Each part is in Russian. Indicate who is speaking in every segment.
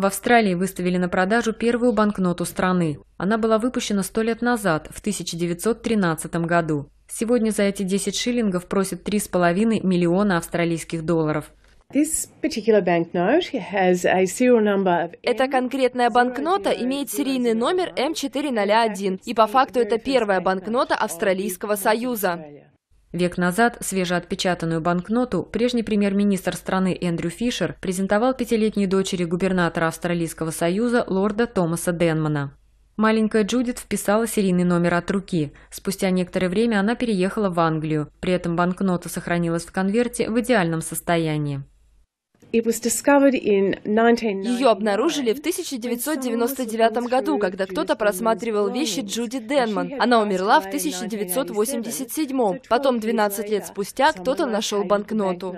Speaker 1: В Австралии выставили на продажу первую банкноту страны. Она была выпущена сто лет назад, в 1913 году. Сегодня за эти 10 шиллингов просят 3,5 миллиона австралийских долларов.
Speaker 2: Эта
Speaker 3: конкретная банкнота имеет серийный номер М401, и по факту это первая банкнота Австралийского Союза.
Speaker 1: Век назад свежеотпечатанную банкноту прежний премьер-министр страны Эндрю Фишер презентовал пятилетней дочери губернатора Австралийского союза лорда Томаса Денмана. Маленькая Джудит вписала серийный номер от руки. Спустя некоторое время она переехала в Англию. При этом банкнота сохранилась в конверте в идеальном состоянии. Ее
Speaker 3: обнаружили в 1999 году, когда кто-то просматривал вещи Джуди Денман. Она умерла в 1987. Потом, 12
Speaker 1: лет спустя, кто-то нашел банкноту.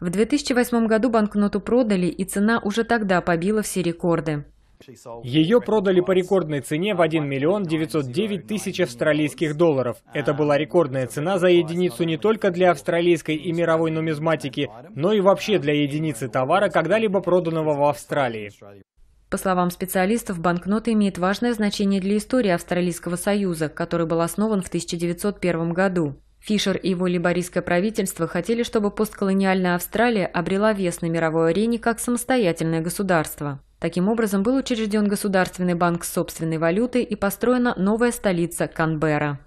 Speaker 1: В 2008 году банкноту продали, и цена уже тогда побила все рекорды.
Speaker 2: Ее продали по рекордной цене в 1 миллион 909 тысяч австралийских долларов. Это была рекордная цена за единицу не только для австралийской и мировой нумизматики, но и вообще для единицы товара, когда-либо проданного в Австралии.
Speaker 1: По словам специалистов, банкнота имеет важное значение для истории Австралийского союза, который был основан в 1901 году. Фишер и его либористское правительство хотели, чтобы постколониальная Австралия обрела вес на мировой арене как самостоятельное государство. Таким образом, был учрежден Государственный банк собственной валюты и построена новая столица Канберра.